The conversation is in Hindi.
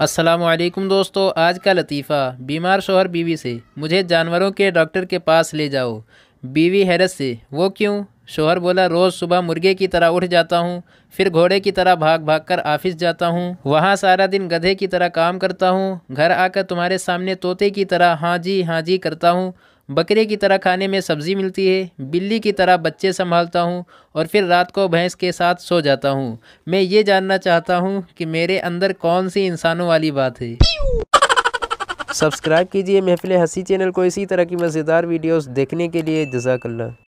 असलम दोस्तों आज का लतीफ़ा बीमार शोहर बीवी से मुझे जानवरों के डॉक्टर के पास ले जाओ बीवी हैरत से वो क्यों शोहर बोला रोज़ सुबह मुर्गे की तरह उठ जाता हूँ फिर घोड़े की तरह भाग भाग कर ऑफिस जाता हूँ वहाँ सारा दिन गधे की तरह काम करता हूँ घर आकर तुम्हारे सामने तोते की तरह हाँ जी हाँ जी करता हूँ बकरे की तरह खाने में सब्ज़ी मिलती है बिल्ली की तरह बच्चे संभालता हूँ और फिर रात को भैंस के साथ सो जाता हूँ मैं ये जानना चाहता हूँ कि मेरे अंदर कौन सी इंसानों वाली बात है सब्सक्राइब कीजिए महफिल हंसी चैनल को इसी तरह की मज़ेदार वीडियोस देखने के लिए जजाकल्ला